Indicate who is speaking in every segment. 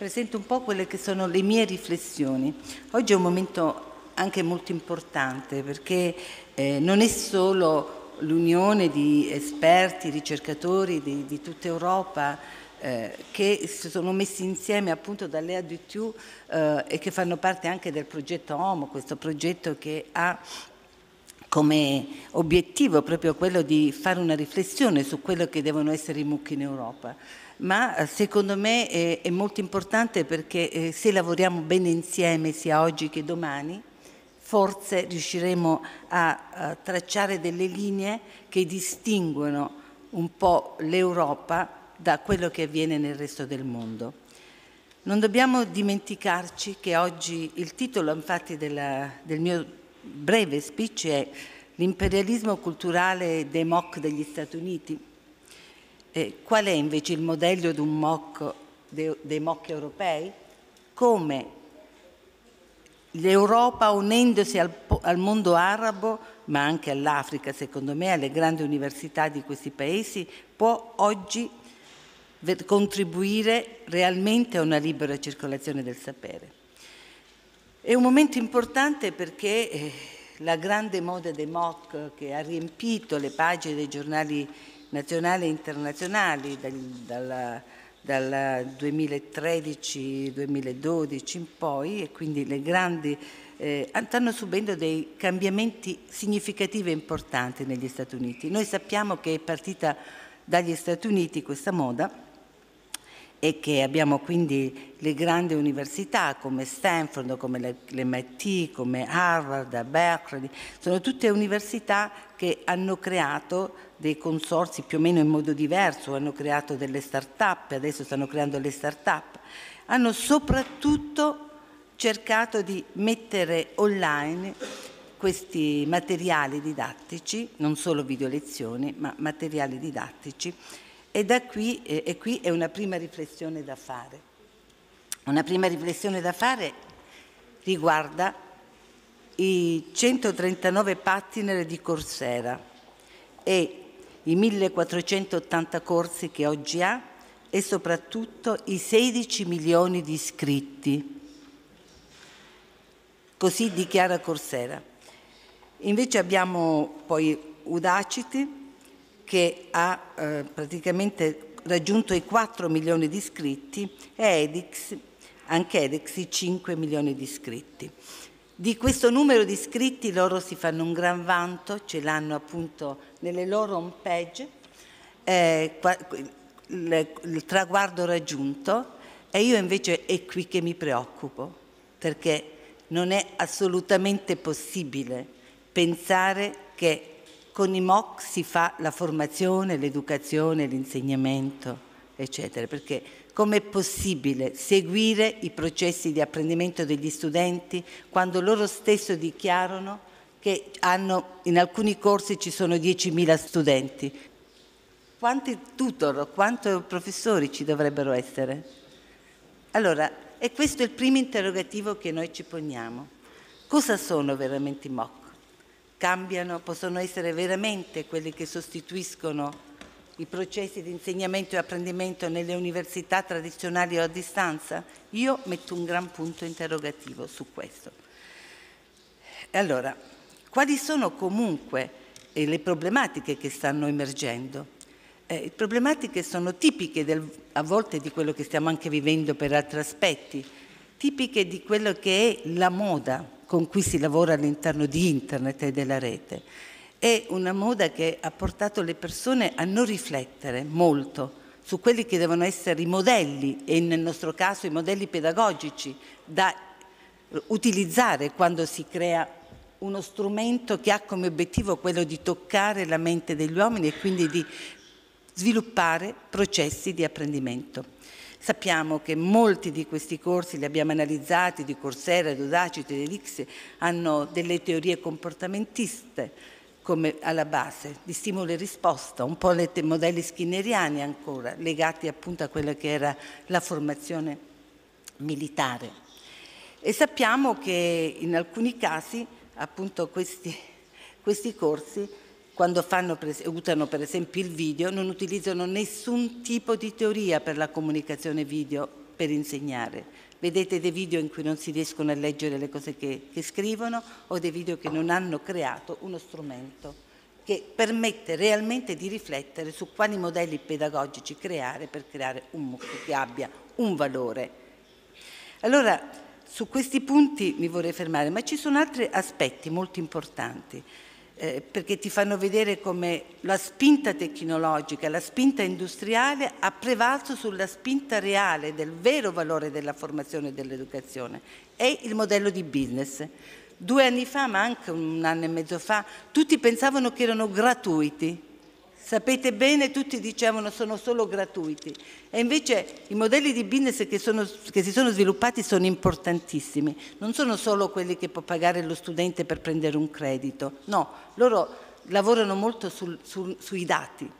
Speaker 1: presento un po' quelle che sono le mie riflessioni. Oggi è un momento anche molto importante perché eh, non è solo l'unione di esperti, ricercatori di, di tutta Europa eh, che si sono messi insieme appunto dall'EA di Thieu eh, e che fanno parte anche del progetto OMO, questo progetto che ha come obiettivo proprio quello di fare una riflessione su quello che devono essere i mucchi in Europa ma eh, secondo me è, eh, è molto importante perché eh, se lavoriamo bene insieme sia oggi che domani, forse riusciremo a, a tracciare delle linee che distinguono un po' l'Europa da quello che avviene nel resto del mondo. Non dobbiamo dimenticarci che oggi il titolo infatti della, del mio breve speech è L'imperialismo culturale dei MOC degli Stati Uniti eh, qual è invece il modello mock, de, dei mocchi europei? Come l'Europa unendosi al, al mondo arabo, ma anche all'Africa, secondo me, alle grandi università di questi paesi, può oggi contribuire realmente a una libera circolazione del sapere. È un momento importante perché eh, la grande moda dei mock che ha riempito le pagine dei giornali nazionali e internazionali dal, dalla, dal 2013-2012 in poi e quindi le grandi eh, stanno subendo dei cambiamenti significativi e importanti negli Stati Uniti. Noi sappiamo che è partita dagli Stati Uniti questa moda e che abbiamo quindi le grandi università come Stanford, come l'MIT, come Harvard, Berkeley, sono tutte università che hanno creato dei consorsi più o meno in modo diverso, hanno creato delle start-up, adesso stanno creando le start-up, hanno soprattutto cercato di mettere online questi materiali didattici, non solo video lezioni, ma materiali didattici e da qui, e qui è una prima riflessione da fare. Una prima riflessione da fare riguarda i 139 partner di Corsera e i 1480 corsi che oggi ha e soprattutto i 16 milioni di iscritti. Così dichiara Corsera. Invece abbiamo poi Udacity che ha eh, praticamente raggiunto i 4 milioni di iscritti e Edix, anche Edix i 5 milioni di iscritti. Di questo numero di iscritti loro si fanno un gran vanto, ce l'hanno appunto nelle loro home page, eh, il traguardo raggiunto e io invece è qui che mi preoccupo, perché non è assolutamente possibile pensare che con i MOOC si fa la formazione, l'educazione, l'insegnamento, eccetera, perché Com'è possibile seguire i processi di apprendimento degli studenti quando loro stesso dichiarano che hanno, in alcuni corsi ci sono 10.000 studenti? Quanti tutor, quanti professori ci dovrebbero essere? Allora, e questo è il primo interrogativo che noi ci poniamo. Cosa sono veramente i MOOC? Cambiano, possono essere veramente quelli che sostituiscono i processi di insegnamento e apprendimento nelle università tradizionali o a distanza? Io metto un gran punto interrogativo su questo. E Allora, quali sono comunque eh, le problematiche che stanno emergendo? Eh, problematiche sono tipiche del, a volte di quello che stiamo anche vivendo per altri aspetti, tipiche di quello che è la moda con cui si lavora all'interno di internet e della rete è una moda che ha portato le persone a non riflettere molto su quelli che devono essere i modelli e nel nostro caso i modelli pedagogici da eh, utilizzare quando si crea uno strumento che ha come obiettivo quello di toccare la mente degli uomini e quindi di sviluppare processi di apprendimento. Sappiamo che molti di questi corsi, li abbiamo analizzati, di Coursera, Dodacity, Elixir, hanno delle teorie comportamentiste, come alla base di stimolo e risposta, un po' i modelli skinneriani ancora, legati appunto a quella che era la formazione militare. E sappiamo che in alcuni casi appunto questi, questi corsi quando fanno, usano per esempio il video, non utilizzano nessun tipo di teoria per la comunicazione video per insegnare. Vedete dei video in cui non si riescono a leggere le cose che, che scrivono o dei video che non hanno creato uno strumento che permette realmente di riflettere su quali modelli pedagogici creare per creare un MOOC che abbia un valore. Allora, su questi punti mi vorrei fermare, ma ci sono altri aspetti molto importanti eh, perché ti fanno vedere come la spinta tecnologica, la spinta industriale ha prevalso sulla spinta reale del vero valore della formazione e dell'educazione e il modello di business. Due anni fa, ma anche un anno e mezzo fa, tutti pensavano che erano gratuiti Sapete bene, tutti dicevano sono solo gratuiti. E invece i modelli di business che, sono, che, si sono sviluppati sono importantissimi. Non sono solo quelli che può pagare lo studente per prendere un credito. No, loro lavorano molto sul, sul, sui dati.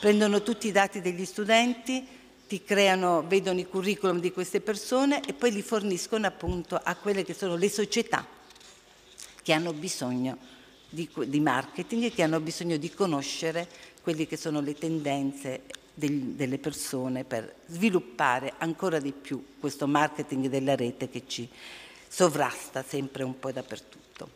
Speaker 1: Prendono tutti i dati degli studenti, ti creano, vedono i curriculum di queste persone e poi li forniscono appunto a quelle che sono le società che hanno bisogno di, di marketing e che hanno bisogno di conoscere quelle che sono le tendenze del, delle persone per sviluppare ancora di più questo marketing della rete che ci sovrasta sempre un po' dappertutto.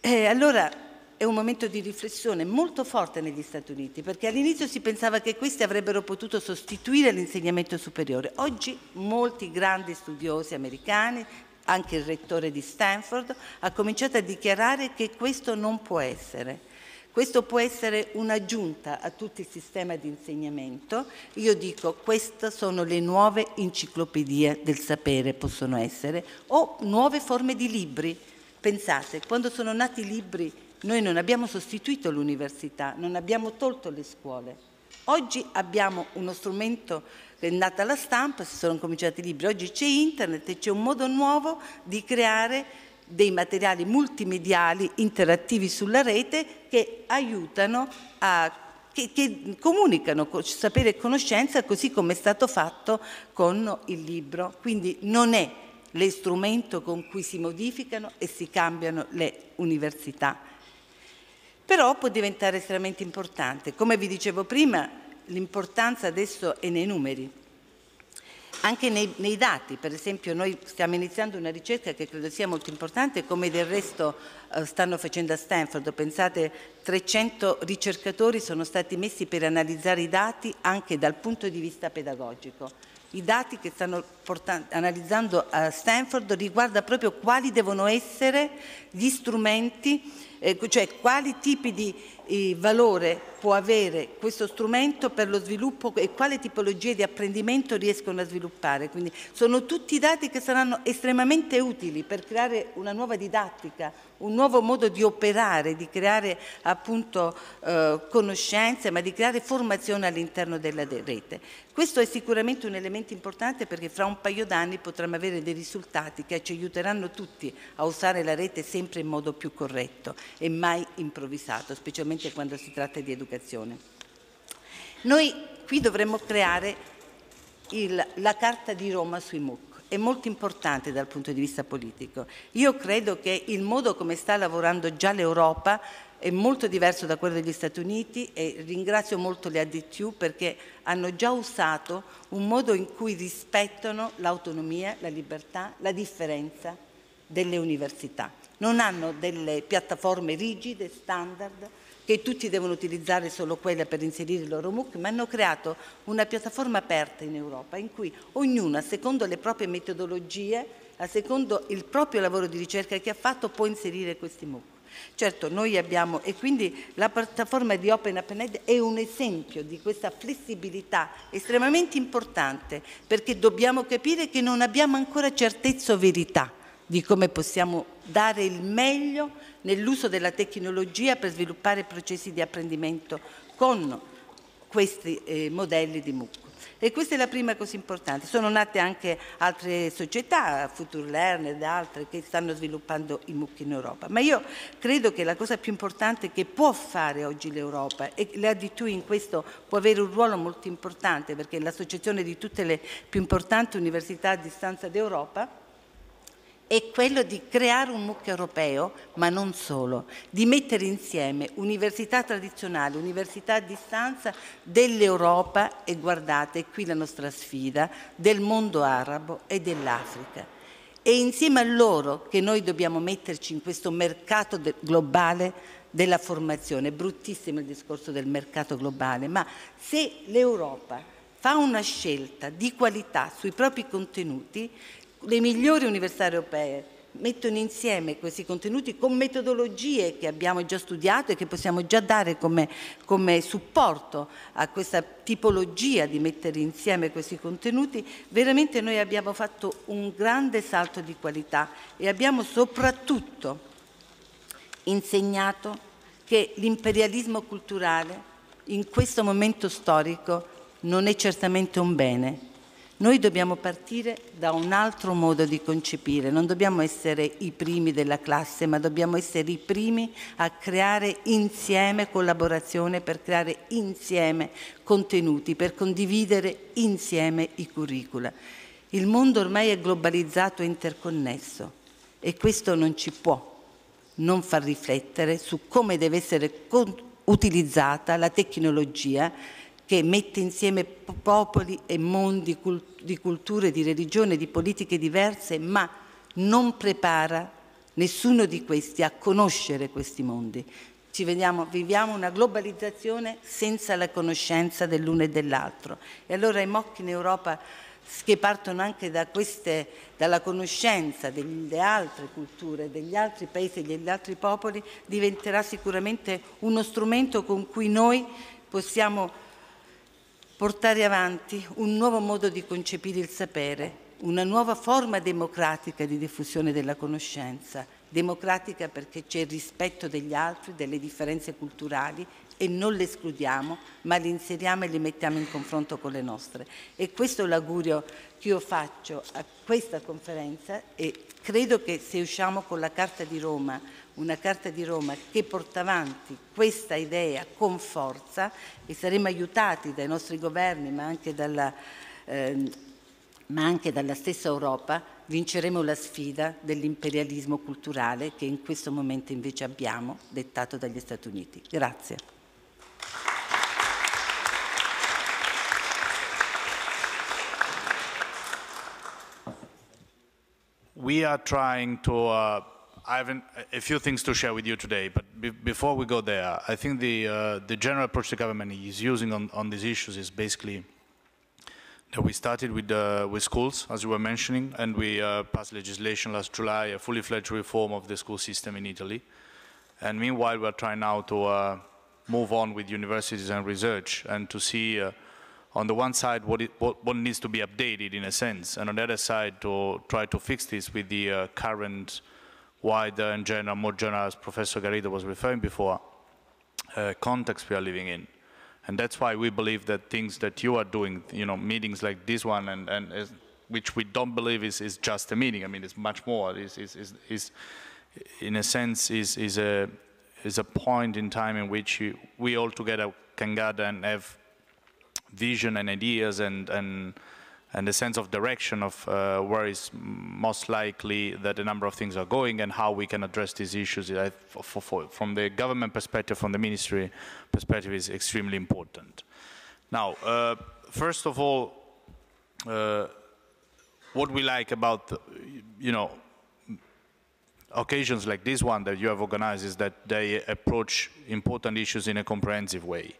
Speaker 1: E allora è un momento di riflessione molto forte negli Stati Uniti, perché all'inizio si pensava che questi avrebbero potuto sostituire l'insegnamento superiore. Oggi molti grandi studiosi americani, anche il rettore di Stanford, ha cominciato a dichiarare che questo non può essere questo può essere un'aggiunta a tutto il sistema di insegnamento. Io dico, queste sono le nuove enciclopedie del sapere, possono essere, o nuove forme di libri. Pensate, quando sono nati i libri, noi non abbiamo sostituito l'università, non abbiamo tolto le scuole. Oggi abbiamo uno strumento che è nata la stampa, si sono cominciati i libri, oggi c'è internet e c'è un modo nuovo di creare dei materiali multimediali interattivi sulla rete che aiutano a che, che, comunicano sapere e conoscenza così come è stato fatto con il libro. Quindi non è l'istrumento con cui si modificano e si cambiano le università. Però può diventare estremamente importante. Come vi dicevo prima, l'importanza adesso è nei numeri anche nei, nei, dati, per esempio noi stiamo iniziando una ricerca che credo sia molto importante come del resto eh, stanno facendo a Stanford, pensate 300 ricercatori sono stati messi per analizzare i dati anche dal punto di vista pedagogico. I dati che stanno analizzando a Stanford riguarda proprio quali devono essere gli strumenti, eh, cioè quali tipi di valore può avere questo strumento per lo sviluppo e quale tipologie di apprendimento riescono a sviluppare. Quindi sono tutti dati che saranno estremamente utili per creare una nuova didattica, un nuovo modo di operare, di creare appunto eh, conoscenze, ma di creare formazione all'interno della rete. Questo è sicuramente un elemento importante perché fra un paio d'anni potremo avere dei risultati che ci aiuteranno tutti a usare la rete sempre in modo più corretto e mai improvvisato, specialmente specialmente quando si tratta di educazione. Noi qui dovremmo creare il, la carta di Roma sui MOOC è molto importante dal punto di vista politico. Io credo che il modo come sta lavorando già l'Europa è molto diverso da quello degli Stati Uniti e ringrazio molto le ADTU perché hanno già usato un modo in cui rispettano l'autonomia, la libertà, la differenza delle università. Non hanno delle piattaforme rigide, standard, che tutti devono utilizzare solo quella per inserire il loro MOOC, ma hanno creato una piattaforma aperta in Europa in cui ognuno, secondo le proprie metodologie, a secondo il proprio lavoro di ricerca che ha fatto, può inserire questi MOOC. Certo, noi abbiamo, e quindi la piattaforma di Open AppNet è un esempio di questa flessibilità estremamente importante, perché dobbiamo capire che non abbiamo ancora certezza o verità di come possiamo dare il meglio nell'uso della tecnologia per sviluppare processi di apprendimento con questi eh, modelli di MOOC. E questa è la prima cosa importante. Sono nate anche altre società, Future FuturLearn ed altre, che stanno sviluppando i MOOC in Europa. Ma io credo che la cosa più importante che può fare oggi l'Europa, e l'ADTU in questo può avere un ruolo molto importante, perché è l'associazione di tutte le più importanti università a distanza d'Europa, è quello di creare un mucchio europeo, ma non solo, di mettere insieme università tradizionali, università a distanza dell'Europa e guardate qui la nostra sfida, del mondo arabo e dell'Africa. È insieme a loro che noi dobbiamo metterci in questo mercato globale della formazione. bruttissimo il discorso del mercato globale, ma se l'Europa fa una scelta di qualità sui propri contenuti, le migliori università europee mettono insieme questi contenuti con metodologie che abbiamo già studiato e che possiamo già dare come, come, supporto a questa tipologia di mettere insieme questi contenuti, veramente noi abbiamo fatto un grande salto di qualità e abbiamo soprattutto insegnato che l'imperialismo culturale in questo momento storico non è certamente un bene, noi dobbiamo partire da un altro modo di concepire, non dobbiamo essere i primi della classe, ma dobbiamo essere i primi a creare insieme collaborazione, per creare insieme contenuti, per condividere insieme i curricula. Il mondo ormai è globalizzato e interconnesso e questo non ci può non far riflettere su come deve essere utilizzata la tecnologia che mette insieme popoli e mondi di culture, di religione, di politiche diverse, ma non prepara nessuno di questi a conoscere questi mondi. Vediamo, viviamo una globalizzazione senza la conoscenza dell'uno e dell'altro. E allora i mocchi in Europa che partono anche da queste, dalla conoscenza delle altre culture, degli altri paesi, e degli altri popoli, diventerà sicuramente uno strumento con cui noi possiamo portare avanti un nuovo modo di concepire il sapere, una nuova forma democratica di diffusione della conoscenza, democratica perché c'è il rispetto degli altri, delle differenze culturali e non le escludiamo, ma le inseriamo e le mettiamo in confronto con le nostre. E questo è l'augurio che io faccio a questa conferenza e credo che se usciamo con la Carta di Roma, una Carta di Roma che porta avanti questa idea con forza e saremo aiutati dai nostri governi ma anche dalla, eh, ma anche dalla stessa Europa, vinceremo la sfida dell'imperialismo culturale che in questo momento invece abbiamo dettato dagli Stati Uniti. Grazie.
Speaker 2: we are trying to uh I have a few things to share with you today, but be, before we go there, I think the, uh, the general approach the government is using on, on these issues is basically that we started with, uh, with schools, as you were mentioning, and we uh, passed legislation last July, a fully fledged reform of the school system in Italy. And meanwhile, we're trying now to uh, move on with universities and research and to see uh, on the one side what, it, what, what, needs to be updated in a sense, and on the other side to try to fix this with the uh, current wider and general, more general, as Professor Garrido was referring before, uh, context we are living in. And that's why we believe that things that you are doing, you know, meetings like this one, and, and which we don't believe is, is just a meeting. I mean, it's much more. It's, it's, it's, it's in a sense, is, is, a, is a point in time in which you, we all together can gather and have vision and ideas and, and and the sense of direction of uh, where is most likely that a number of things are going and how we can address these issues I, for, for, from the government perspective, from the ministry perspective is extremely important. Now, uh, first of all, uh, what we like about, you know, occasions like this one that you have organized is that they approach important issues in a comprehensive way.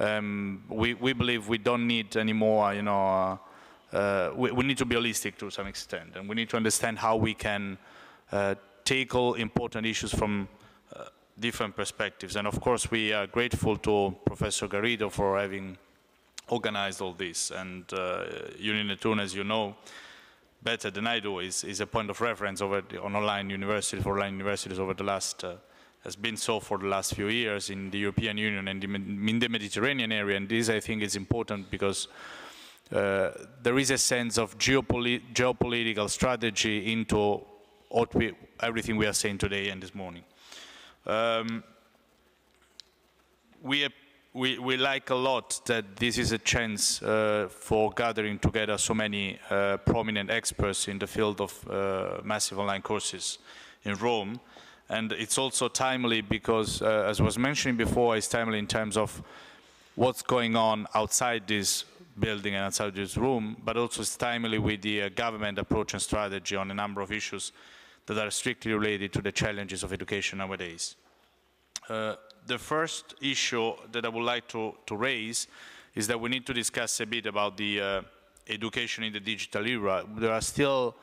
Speaker 2: Um, we, we, believe we don't need anymore, you know, uh, uh, we, we, need to be holistic to some extent, and we need to understand how we can uh, tackle important issues from uh, different perspectives. And of course, we are grateful to Professor Garrido for having organized all this. And uh, Union as you know, better than I do, is, is a point of reference over the, on online universities, for online universities over the last uh, has been so for the last few years in the European Union and in the Mediterranean area. And this, I think, is important because uh, there is a sense of geopoli geopolitical strategy into we, everything we are saying today and this morning. Um, we, we, we, like a lot that this is a chance uh, for gathering together so many uh, prominent experts in the field of uh, massive online courses in Rome. And it's also timely because, uh, as was mentioned before, it's timely in terms of what's going on outside this building and outside this room, but also it's timely with the uh, government approach and strategy on a number of issues that are strictly related to the challenges of education nowadays. Uh, the first issue that I would like to, to, raise is that we need to discuss a bit about the uh, education in the digital era. There are still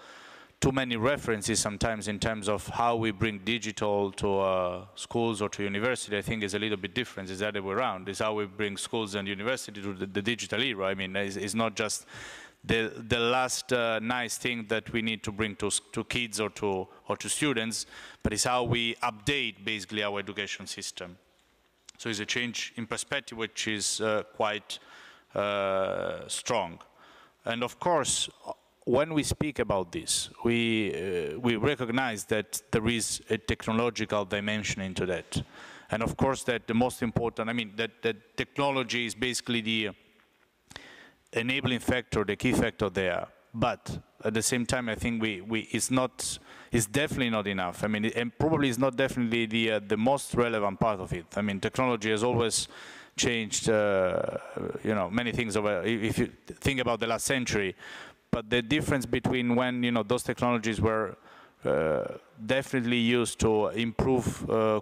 Speaker 2: too many references sometimes in terms of how we bring digital to uh, schools or to university, I think is a little bit different. It's the other way around. It's how we bring schools and university to the, the digital era. I mean, it's, it's, not just the, the last uh, nice thing that we need to bring to, to kids or to, or to students, but it's how we update basically our education system. So it's a change in perspective which is uh, quite uh, strong. And of course, when we speak about this, we, uh, we recognize that there is a technological dimension into that. And of course that the most important, I mean, that, that technology is basically the enabling factor, the key factor there. But at the same time, I think we, we it's not, it's definitely not enough. I mean, and probably it's not definitely the, uh, the most relevant part of it. I mean, technology has always changed, uh, you know, many things over, if you think about the last century, but the difference between when you know those technologies were uh, definitely used to improve uh,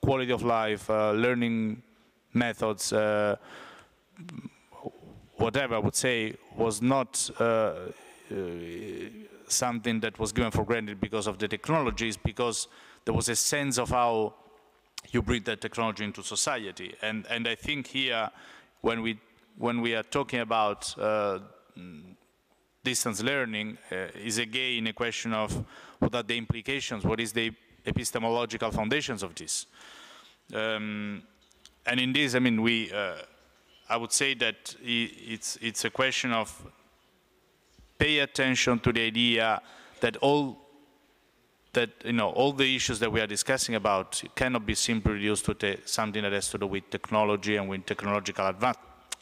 Speaker 2: quality of life, uh, learning methods, uh, whatever I would say was not uh, uh, something that was given for granted because of the technologies, because there was a sense of how you bring that technology into society. And, and I think here, when we, when we are talking about distance learning uh, is again a question of what are the implications, what is the epistemological foundations of this. Um, and in this, I mean, we, uh, I would say that it's, it's a question of pay attention to the idea that all that you know all the issues that we are discussing about cannot be simply reduced to something that has to do with technology and with technological adva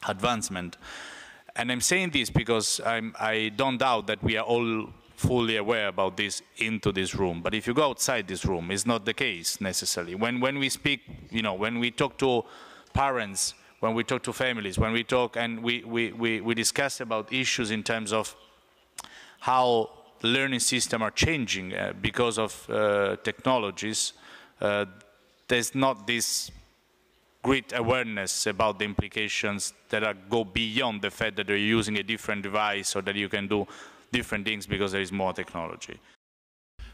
Speaker 2: advancement. And I'm saying this because I'm, I don't doubt that we are all fully aware about this into this room. But if you go outside this room, it's not the case necessarily. When, when we speak, you know, when we talk to parents, when we talk to families, when we talk and we, we, we, we discuss about issues in terms of how learning systems are changing uh, because of uh, technologies, uh, there's not this great awareness about the implications that are, go beyond the fact that you're using a different device or that you can do different things because there is more technology.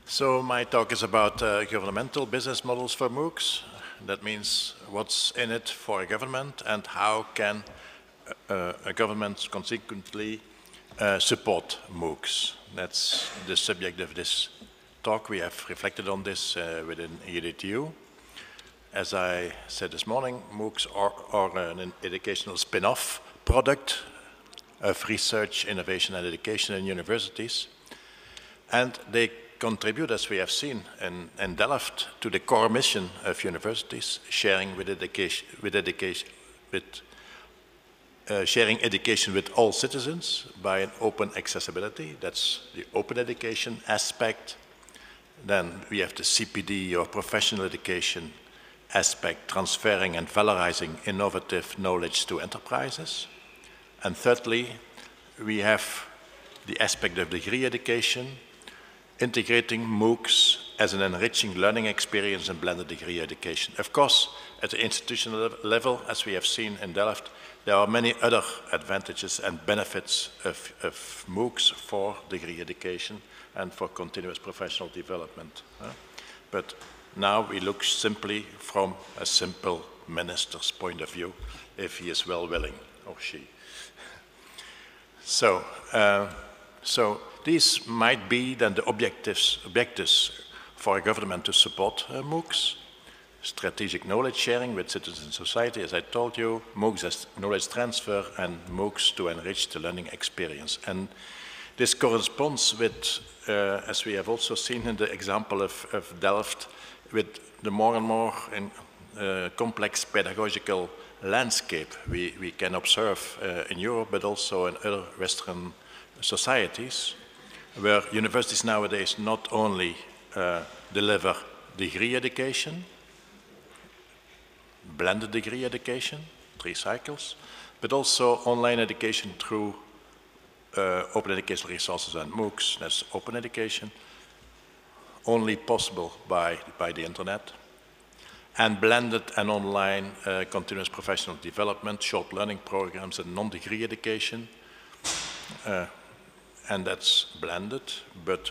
Speaker 3: So my talk is about uh, governmental business models for MOOCs. That means what's in it for a government and how can uh, uh a government consequently uh, support MOOCs. That's the subject of this talk. We have reflected on this uh, within EDTU as I said this morning, MOOCs are, are an educational spin-off product of research, innovation, and education in universities. And they contribute, as we have seen in, in Delft, to the core mission of universities, sharing with education, with education, with uh, sharing education with all citizens by an open accessibility. That's the open education aspect. Then we have the CPD or professional education aspect, transferring and valorizing innovative knowledge to enterprises. And thirdly, we have the aspect of degree education, integrating MOOCs as an enriching learning experience in blended degree education. Of course, at the institutional level, as we have seen in Delft, there are many other advantages and benefits of, of MOOCs for degree education and for continuous professional development. But now we look simply from a simple minister's point of view, if he is well willing, or she. So, uh, so these might be then the objectives, objectives for a government to support uh, MOOCs, strategic knowledge sharing with citizen society, as I told you, MOOCs as knowledge transfer, and MOOCs to enrich the learning experience. And this corresponds with, uh, as we have also seen in the example of, of Delft, with the more and more in, uh, complex pedagogical landscape we, we can observe uh, in Europe, but also in other Western societies, where universities nowadays not only uh, deliver degree education, blended degree education, three cycles, but also online education through uh, open educational resources and MOOCs, that's open education, only possible by, by the internet, and blended and online uh, continuous professional development, short learning programs, and non-degree education. Uh, and that's blended, but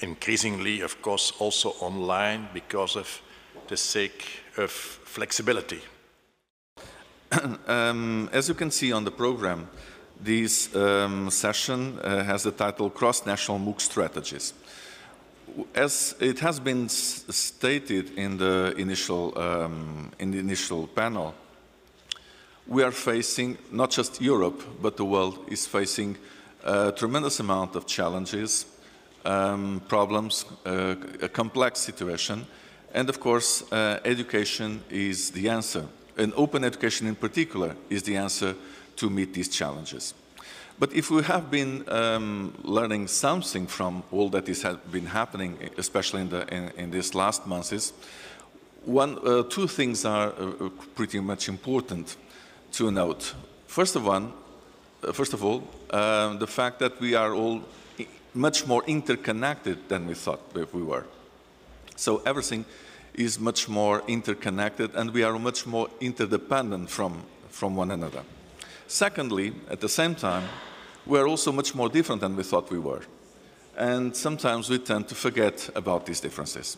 Speaker 3: increasingly, of course, also online because of the sake of flexibility.
Speaker 4: um, as you can see on the program, this um, session uh, has the title Cross National MOOC Strategies as it has been stated in the initial, um, in the initial panel, we are facing, not just Europe, but the world is facing a tremendous amount of challenges, um, problems, uh, a complex situation, and of course, uh, education is the answer. And open education in particular is the answer to meet these challenges. But if we have been um, learning something from all that has been happening, especially in, the, in, in these last months, one, uh, two things are uh, uh, pretty much important to note. First of, one, uh, first of all, um, the fact that we are all much more interconnected than we thought we were. So everything is much more interconnected and we are much more interdependent from, from one another. Secondly, at the same time, we're also much more different than we thought we were. And sometimes we tend to forget about these differences.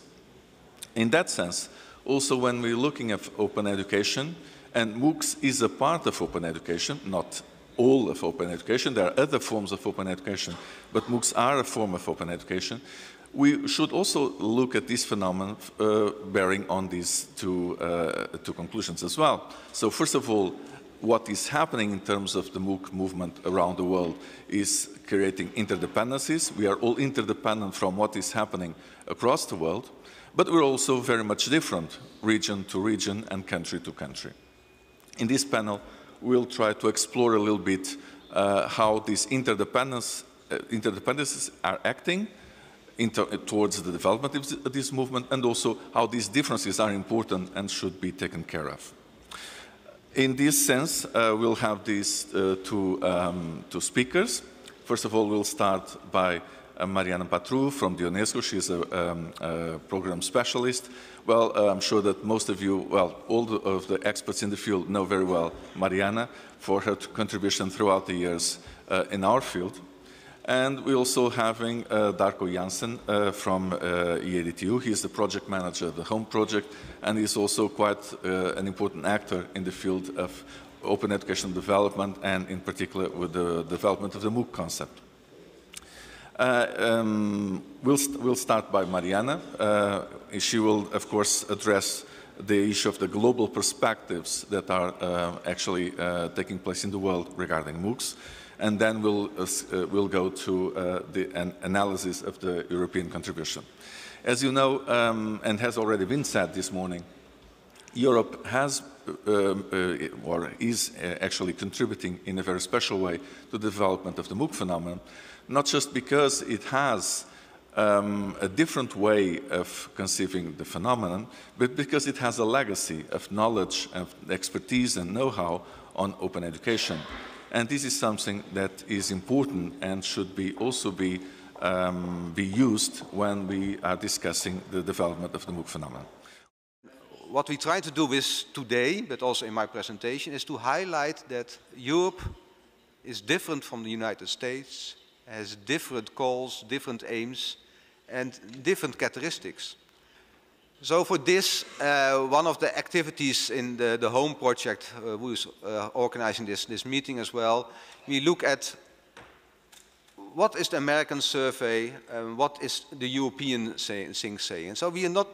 Speaker 4: In that sense, also when we're looking at open education, and MOOCs is a part of open education, not all of open education. There are other forms of open education, but MOOCs are a form of open education. We should also look at this phenomenon uh, bearing on these two, uh, two conclusions as well. So first of all, what is happening in terms of the MOOC movement around the world is creating interdependencies. We are all interdependent from what is happening across the world, but we're also very much different region to region and country to country. In this panel, we'll try to explore a little bit uh, how these interdependence, uh, interdependencies are acting inter uh, towards the development of this movement and also how these differences are important and should be taken care of. In this sense, uh, we'll have these uh, two, um, two speakers. First of all, we'll start by uh, Mariana Patrou from the UNESCO. She's a, um, a, program specialist. Well, uh, I'm sure that most of you, well, all the, of the experts in the field know very well Mariana for her contribution throughout the years uh, in our field. And we're also having uh, Darko Jansen uh, from uh, EADTU. is the project manager of the HOME project, and he's also quite uh, an important actor in the field of open education development, and in particular with the development of the MOOC concept. Uh, um, we'll, we will saint we'll start by Mariana. Uh, she will, of course, address the issue of the global perspectives that are actually taking place in the world regarding MOOCs and then we'll, uh, uh, we'll go to uh, the an analysis of the European contribution. As you know, um, and has already been said this morning, Europe has uh, um, or is actually contributing in a very special way to the development of the MOOC phenomenon, not just because it has um, a different way of conceiving the phenomenon, but because it has a legacy of knowledge, of expertise, and know how on open education. And this is something that is important and should be also be, um, be used when we are discussing the development of the MOOC phenomenon.
Speaker 5: What we try to do is today, but also in my presentation, is to highlight that Europe is different from the United States, has different goals, different aims, and different characteristics. So for this, uh, one of the activities in the, the home project, uh, who is uh, organizing this, this meeting as well, we look at what is the American survey and what is the European say, thing saying. So we are not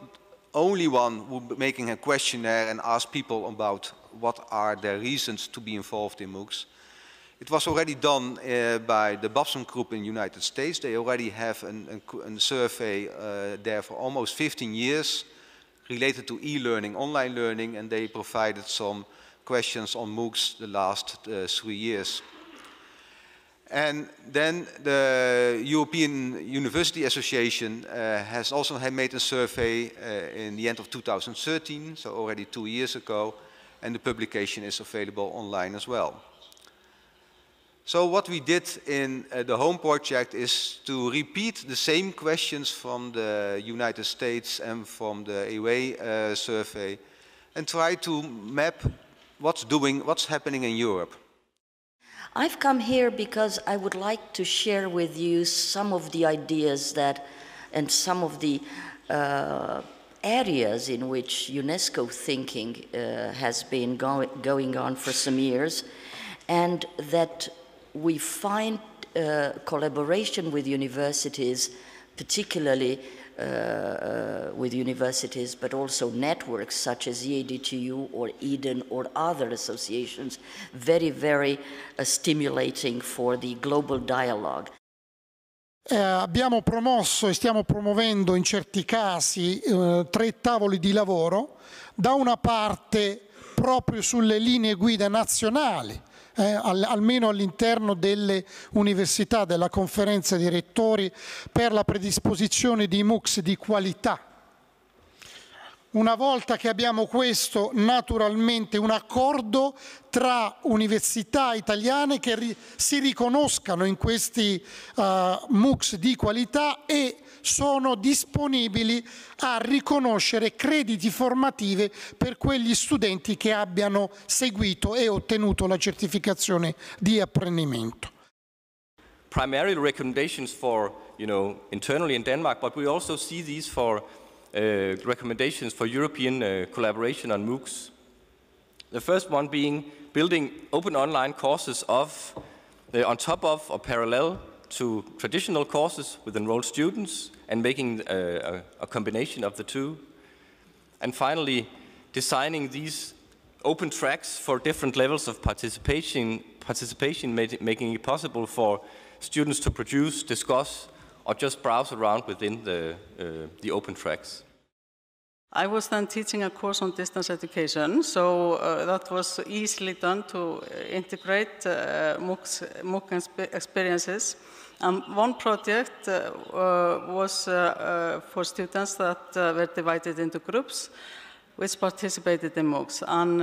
Speaker 5: only one who making a questionnaire and ask people about what are their reasons to be involved in MOOCs. It was already done uh, by the Babson Group in the United States. They already have an, survey uh, there for almost 15 years related to e-learning, online learning, and they provided some questions on MOOCs the last uh, three years. And then the European University Association has also made a survey in the end of 2013, so already two years ago, and the publication is available online as well. So what we did in uh, the home project is to repeat the same questions from the United States and from the EWA uh, survey and try to map what's doing, what's happening in Europe.
Speaker 1: I've come here because I would like to share with you some of the ideas that and some of the uh, areas in which UNESCO thinking uh, has been go going on for some years and that we find uh, collaboration with universities, particularly uh, uh with universities, but also networks such as EADTU or EDEN or other associations, very, very uh, stimulating for the global dialogue.
Speaker 6: Eh, abbiamo promosso e stiamo promuovendo in certi casi eh, tre tavoli di lavoro, da una parte proprio sulle linee guida nazionali, eh, al, almeno all'interno delle università, della conferenza dei rettori, per la predisposizione di MOOCs di qualità. Una volta che abbiamo questo, naturalmente un accordo tra università italiane che ri si riconoscano in questi uh, MOOCs di qualità e sono disponibili a riconoscere crediti formative per quegli studenti che abbiano seguito e ottenuto la certificazione di apprendimento.
Speaker 4: Primarily recommendations for, you know, internally in Denmark, but we also see these for uh, recommendations for European uh, collaboration on MOOCs. The first one being building open online courses of, uh, on top of or parallel to traditional courses with enrolled students and making a, uh, a, a combination of the two. And finally, designing these open tracks for different levels of participation, participation made, making it possible for students to produce, discuss, or just browse around within the, uh, the open tracks.
Speaker 6: I was then teaching a course on distance education, so uh, that was easily done to uh, integrate uh, MOOC's, MOOC experiences. Um, one project uh, uh was uh, uh, for students that uh, were divided into groups which participated in MOOCs. And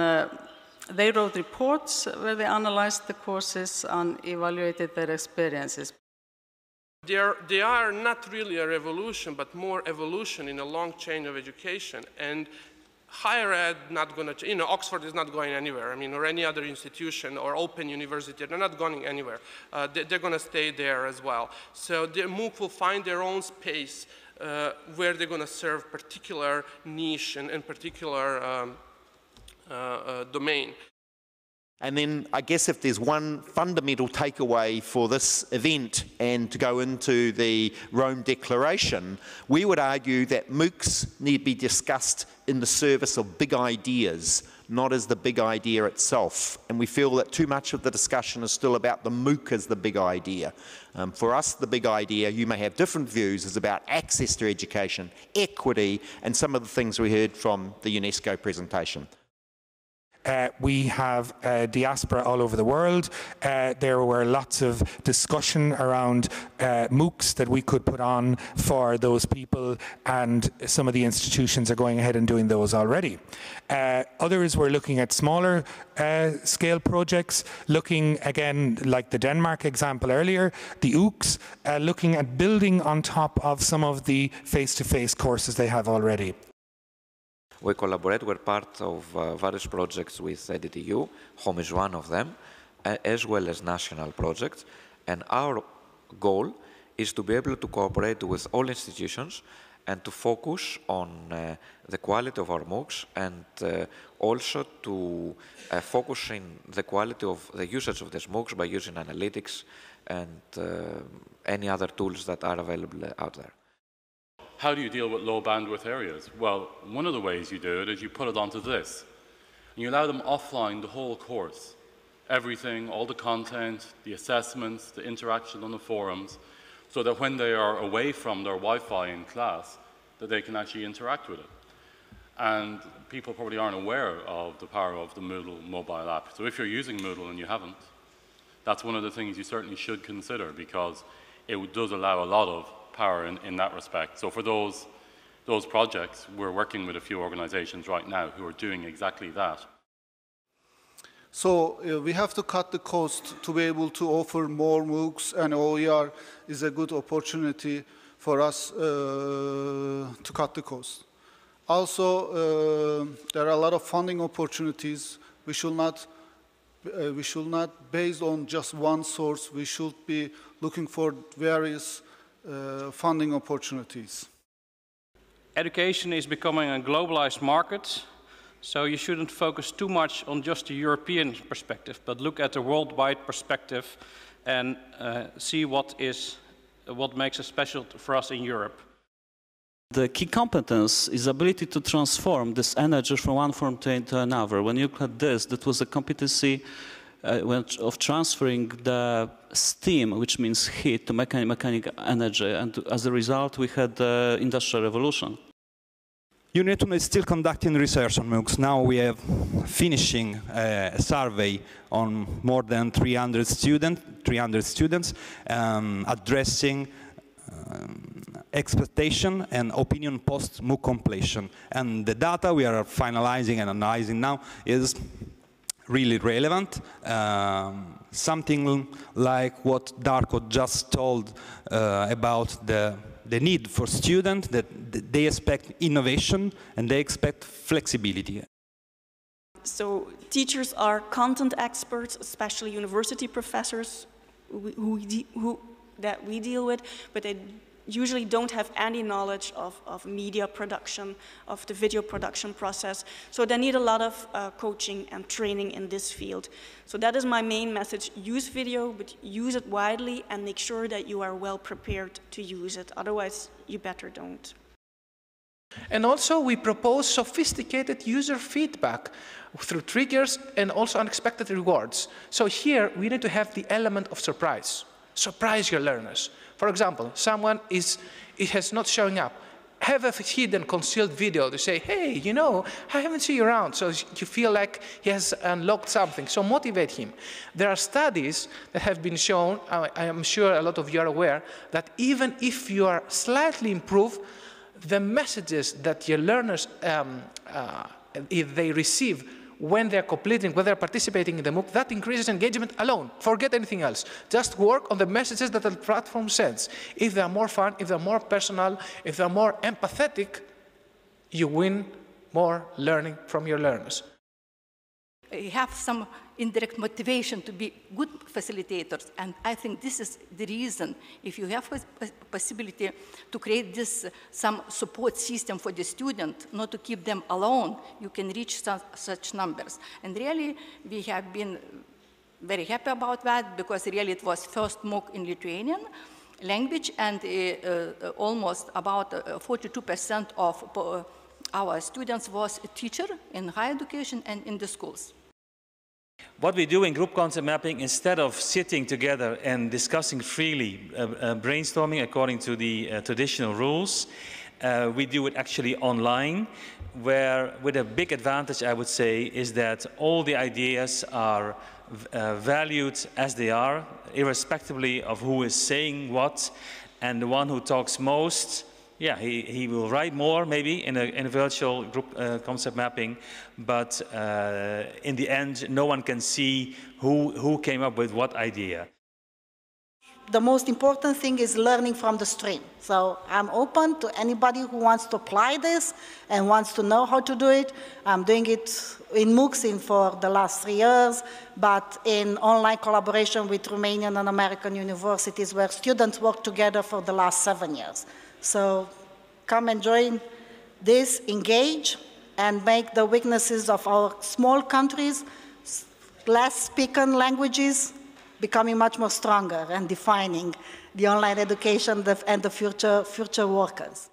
Speaker 6: they wrote reports where they analyzed the courses and evaluated their experiences.
Speaker 2: They are, they are, not really a revolution, but more evolution in a long chain of education. And higher ed not going to, you know, Oxford is not going anywhere. I mean, or any other institution or open university, they're not going anywhere. Uh, they, are going to stay there as well. So the MOOC will find their own space uh, where they're going to serve particular niche and, and particular um, uh, uh domain.
Speaker 3: And then I guess if there's one fundamental takeaway for this event and to go into the Rome Declaration, we would argue that MOOCs need to be discussed in the service of big ideas, not as the big idea itself. And we feel that too much of the discussion is still about the MOOC as the big idea. Um, for us, the big idea, you may have different views, is about access to education, equity, and some of the things we heard from the UNESCO presentation.
Speaker 2: Uh, we have uh, diaspora all over the world. Uh, there were lots of discussion around
Speaker 5: uh, MOOCs that we could put on for those people, and some of the institutions are going ahead and doing those already. Uh, others were looking at smaller scale projects, looking again, like the Denmark example earlier, the OOCs,
Speaker 2: looking at building on top of some of the face to face courses they have already.
Speaker 5: We collaborate, we're part of uh, various projects with EDTU, home is one of them, as well as national projects. And our goal is to be able to cooperate with all institutions and to focus on uh, the quality of our MOOCs and uh, also to uh, focus in the quality of the usage of these MOOCs by using analytics and uh, any other tools that are available out there
Speaker 2: how do you deal with low bandwidth areas? Well, one of the ways you do it is you put it onto this. And you allow them offline the whole course. Everything, all the content, the assessments, the interaction on the forums, so that when they are away from their Wi-Fi in class, that they can actually interact with it. And people probably aren't aware of the power of the Moodle mobile app. So if you're using Moodle and you haven't, that's one of the things you certainly should consider because it does allow a lot of power in, in that respect. So for those, those projects, we're working with a few organizations right now who are doing exactly that.
Speaker 5: So uh, we have to cut the cost to be able to offer more MOOCs and OER is a good opportunity for us uh, to cut the cost. Also, uh, there are a lot of funding opportunities. We should not uh, we should not based on just one source. We should be looking for various uh, funding opportunities. Education is becoming a globalized market, so you shouldn't focus too much on just the European perspective, but look at the worldwide perspective and uh, see what is what makes it special for us in Europe.
Speaker 2: The key competence is ability to transform this energy from one form to another. When you look at this, that was a competency uh, of transferring the steam, which means heat, to mechanical energy. And as a result, we had the industrial revolution.
Speaker 5: UNETUN is still conducting research on MOOCs. Now we have finishing uh, a survey on more than 300 students, 300 students um, addressing um, expectation and opinion post MOOC completion. And the data we are finalizing and analyzing now is really relevant. Um, something like what Darko just told uh, about the, the need for students, that they expect innovation and they expect flexibility.
Speaker 4: So teachers are content experts, especially university professors who, who, who that we deal with, but they usually don't have any knowledge of, of media production, of the video production process. So they need a lot of uh, coaching and training in this field. So that is my main message. Use video, but use it widely and make sure that you are well prepared to use it. Otherwise, you better don't. And also, we
Speaker 2: propose sophisticated user feedback through triggers and also unexpected rewards. So here, we need to have the element of surprise. Surprise your learners. For example, someone is, it has not showing up. Have a hidden concealed video to say,
Speaker 6: hey, you know, I haven't seen you around. So you feel like he has unlocked something. So motivate him. There are studies that have been shown, I am sure a lot of you are aware,
Speaker 2: that even if you are slightly improved, the messages that your learners, um, uh, if they receive when they're completing, when they're participating in the MOOC, that increases engagement alone. Forget anything else. Just work on the messages that the platform sends. If they're more fun, if they're more personal, if they're more empathetic, you win
Speaker 5: more learning from your learners.
Speaker 1: You have some indirect motivation to be good facilitators. And I think this is the reason, if you have possibility to create this, uh, some support system for the student, not to keep them alone, you can reach some, such numbers. And really, we have been very happy about that because really it was first MOOC in Lithuanian language and uh, uh almost about 42% uh, of our students was a teacher in higher education and in the schools.
Speaker 5: What we
Speaker 2: do in group concept mapping, instead of sitting together and discussing freely, uh, uh, brainstorming according to the uh, traditional rules, uh, we do it actually online, where with a big advantage, I would say, is that all the ideas are uh, valued as they are, irrespectively of who is saying what, and the one who talks most yeah, he, he will write more maybe in a, in a virtual group uh, concept mapping, but uh, in the end, no one can see who, who came up with what idea.
Speaker 1: The most important thing is learning from the stream. So I'm open to anybody who wants to apply this and wants to know how to do it. I'm doing it in Muxin for the last three years, but in online collaboration with Romanian and American universities where students work together for the last seven years. So come and join this, engage, and make the weaknesses of our small countries, less spoken languages, becoming much more stronger and defining the online education and the future, future workers.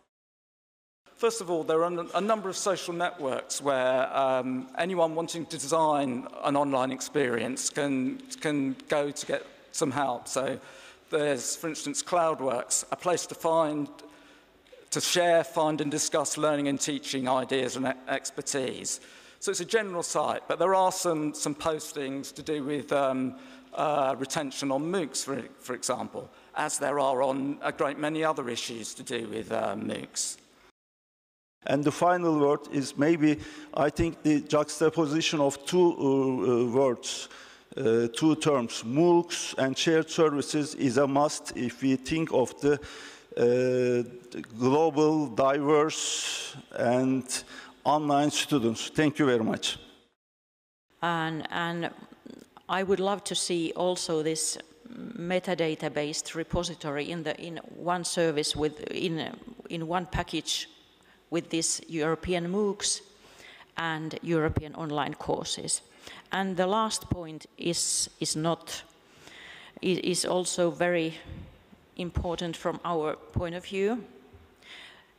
Speaker 4: First of all, there are a number of social networks where um, anyone wanting to design an online experience can, can go to get some help. So there's, for instance, CloudWorks, a place to find to share, find and discuss learning and teaching ideas and expertise. So it's a general site, but there are some, some postings to do with um, uh, retention on MOOCs, for, for example, as there are on a great many other issues to do with uh, MOOCs. And the final word is maybe, I think, the juxtaposition of two uh, uh words, uh, two terms, MOOCs and shared services is a must if we think of the uh, global, diverse, and online students. Thank you very much.
Speaker 2: And, and I would love to see also this metadata-based repository in, the, in one service, with, in, in one package with these European MOOCs and European online courses. And the last point is, is not, is also very important from our point of view.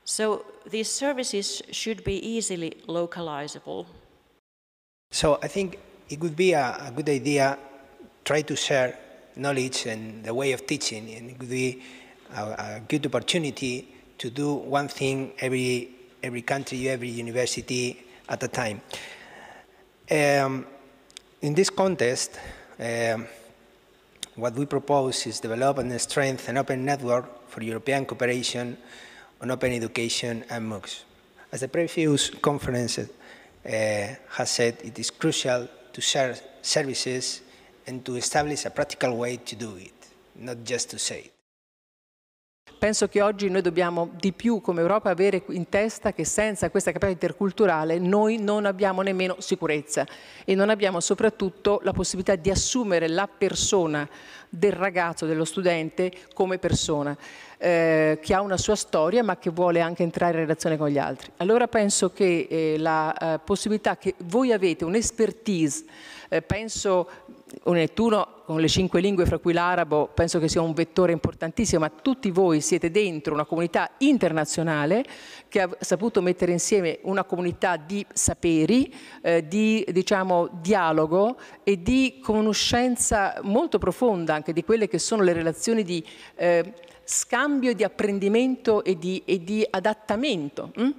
Speaker 2: So these services should be easily localizable.
Speaker 5: So I think it would be a, a good idea try to share knowledge and the way of teaching, and it would be a, a good opportunity to do one thing every every country, every university at a time. Um, in this context, um, what we propose is develop and strengthen an open network for European cooperation on open education and MOOCs. As the previous conference uh, has said, it is crucial to share services and to establish a practical way to do it, not just to say it.
Speaker 6: Penso che oggi noi dobbiamo di più come Europa avere in testa che senza questa capacità interculturale noi non abbiamo nemmeno sicurezza e non abbiamo soprattutto la possibilità di assumere la persona del ragazzo, dello studente come persona eh, che ha una sua storia ma che vuole anche entrare in relazione con gli altri. Allora penso che eh, la eh, possibilità che voi avete un'expertise, eh, penso o Nettuno con le cinque lingue, fra cui l'arabo, penso che sia un vettore importantissimo, ma tutti voi siete dentro una comunità internazionale che ha saputo mettere insieme una comunità di saperi, eh, di diciamo, dialogo e di conoscenza molto profonda anche di quelle che sono le relazioni di eh, scambio, di apprendimento e di, e di adattamento. Hm?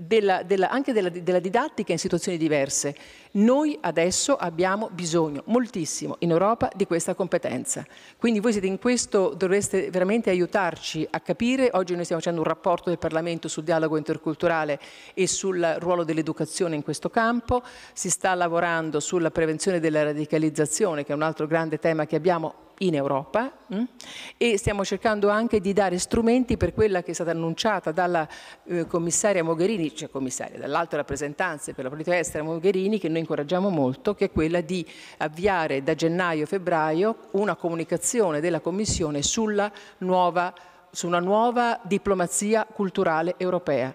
Speaker 6: della, della, anche della, della, didattica in situazioni diverse. Noi adesso abbiamo bisogno moltissimo in Europa di questa competenza. Quindi voi siete in questo, dovreste veramente aiutarci a capire. Oggi noi stiamo facendo un rapporto del Parlamento sul dialogo interculturale e sul ruolo dell'educazione in questo campo. Si sta lavorando sulla prevenzione della radicalizzazione, che è un altro grande tema che abbiamo in Europa mm? e stiamo cercando anche di dare strumenti per quella che è stata annunciata dalla eh, commissaria Mogherini, cioè commissaria, dall'alto rappresentante per la politica estera Mogherini, che noi incoraggiamo molto, che è quella di avviare da gennaio-febbraio una comunicazione della Commissione sulla nuova, su una nuova diplomazia culturale europea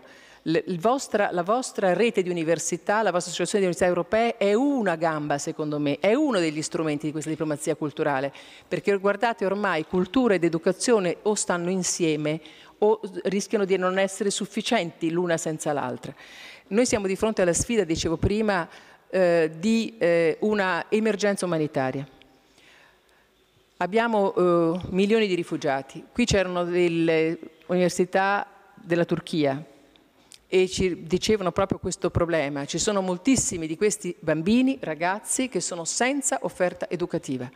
Speaker 6: vostra, la vostra rete di università, la vostra associazione di università europee è una gamba, secondo me, è uno degli strumenti di questa diplomazia culturale, perché guardate ormai cultura ed educazione o stanno insieme o rischiano di non essere sufficienti l'una senza l'altra. Noi siamo di fronte alla sfida, dicevo prima, eh, di eh, una emergenza umanitaria. Abbiamo eh, milioni di rifugiati. Qui c'erano delle università della Turchia, e ci dicevano proprio questo problema. Ci sono moltissimi di questi bambini, ragazzi, che sono senza offerta educativa.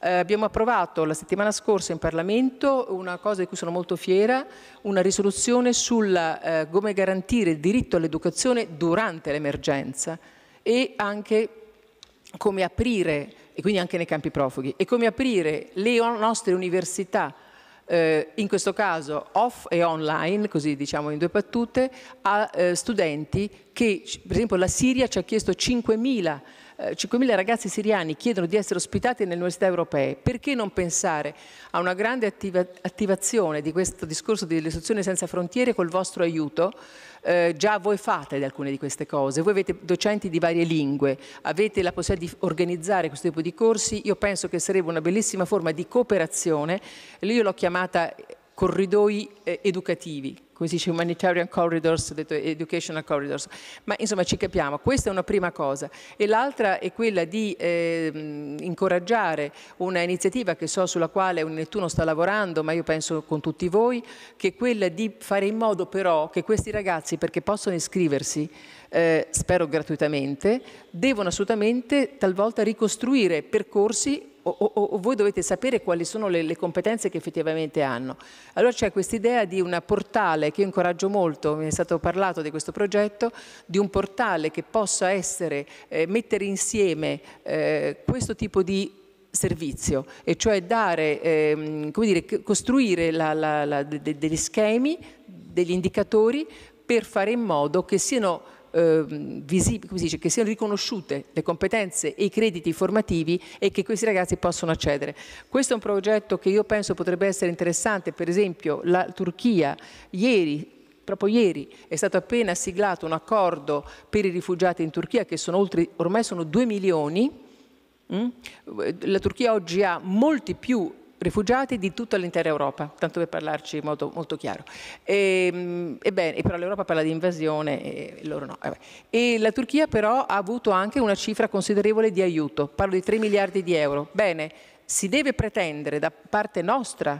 Speaker 6: Eh, abbiamo approvato la settimana scorsa in Parlamento una cosa di cui sono molto fiera, una risoluzione su eh, come garantire il diritto all'educazione durante l'emergenza e anche come aprire, e quindi anche nei campi profughi, e come aprire le nostre università eh, in questo caso off e online, così diciamo in due battute, a eh, studenti che, per esempio la Siria ci ha chiesto 5.000 5.000 eh, ragazzi siriani chiedono di essere ospitati nelle università europee, perché non pensare a una grande attiva- attivazione di questo discorso dell'istruzione senza frontiere col vostro aiuto? Eh, già voi fate alcune di queste cose, voi avete docenti di varie lingue, avete la possibilità di organizzare questo tipo di corsi, io penso che sarebbe una bellissima forma di cooperazione, io l'ho chiamata corridoi eh, educativi, come si dice humanitarian corridors, educational corridors, ma insomma ci capiamo, questa è una prima cosa e l'altra è quella di eh, incoraggiare una iniziativa che so sulla quale Nettuno sta lavorando, ma io penso con tutti voi, che è quella di fare in modo però che questi ragazzi, perché possono iscriversi, eh, spero gratuitamente, devono assolutamente talvolta ricostruire percorsi o, o, o, voi dovete sapere quali sono le, le competenze che effettivamente hanno. Allora c'è quest'idea di un portale che io incoraggio molto, mi è stato parlato di questo progetto, di un portale che possa essere, eh, mettere insieme eh, questo tipo di servizio, e cioè dare, ehm, dire, costruire la, la, la, de, de, degli schemi, degli indicatori per fare in modo che siano eh, visibili, come si dice, che siano riconosciute le competenze e i crediti formativi e che questi ragazzi possano accedere. Questo è un progetto che io penso potrebbe essere interessante, per esempio la Turchia ieri proprio ieri è stato appena siglato un accordo per i rifugiati in Turchia che sono oltre, ormai sono 2 milioni. Mm? La Turchia oggi ha molti più rifugiati di tutta l'intera Europa, tanto per parlarci in modo molto chiaro. E, ehm, ebbene, però l'Europa parla di invasione e loro no. E la Turchia però ha avuto anche una cifra considerevole di aiuto, parlo di 3 miliardi di euro. Bene, si deve pretendere da parte nostra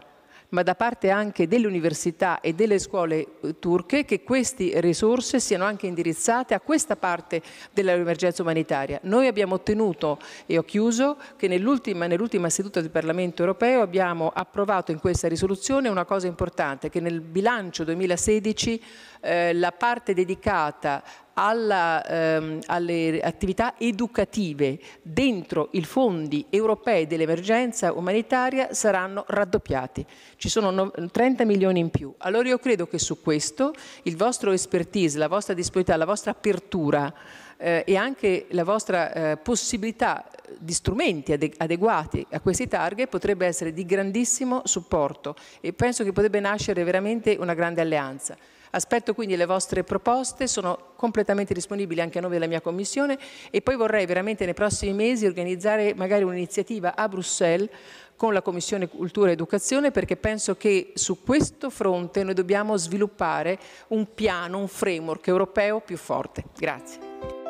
Speaker 6: ma da parte anche delle università e delle scuole eh, turche che queste risorse siano anche indirizzate a questa parte dell'emergenza umanitaria. Noi abbiamo ottenuto, e ho chiuso, che nell'ultima, nell seduta del Parlamento europeo abbiamo approvato in questa risoluzione una cosa importante, che nel bilancio 2016 eh, la parte dedicata alla, ehm, alle attività educative dentro i fondi europei dell'emergenza umanitaria saranno raddoppiati. Ci sono 30 milioni in più. Allora io credo che su questo il vostro expertise, la vostra disponibilità, la vostra apertura eh, e anche la vostra eh, possibilità di strumenti adeguati a questi target potrebbe essere di grandissimo supporto e penso che potrebbe nascere veramente una grande alleanza. Aspetto quindi le vostre proposte, sono completamente disponibili anche a nome della mia Commissione e poi vorrei veramente nei prossimi mesi organizzare magari un'iniziativa a Bruxelles con la Commissione Cultura e Educazione perché penso che su questo fronte noi dobbiamo sviluppare un piano, un framework europeo più forte. Grazie.